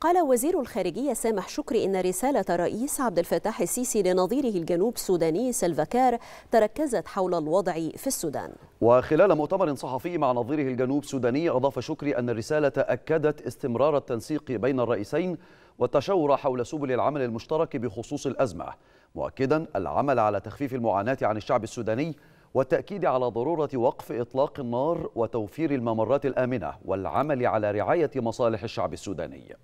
قال وزير الخارجية سامح شكري إن رسالة الرئيس عبد الفتاح السيسي لنظيره الجنوب السوداني سلفاكار تركزت حول الوضع في السودان وخلال مؤتمر صحفي مع نظيره الجنوب السوداني أضاف شكري أن الرسالة أكدت استمرار التنسيق بين الرئيسين والتشاور حول سبل العمل المشترك بخصوص الأزمة مؤكدا العمل على تخفيف المعاناة عن الشعب السوداني والتأكيد على ضرورة وقف إطلاق النار وتوفير الممرات الآمنة والعمل على رعاية مصالح الشعب السوداني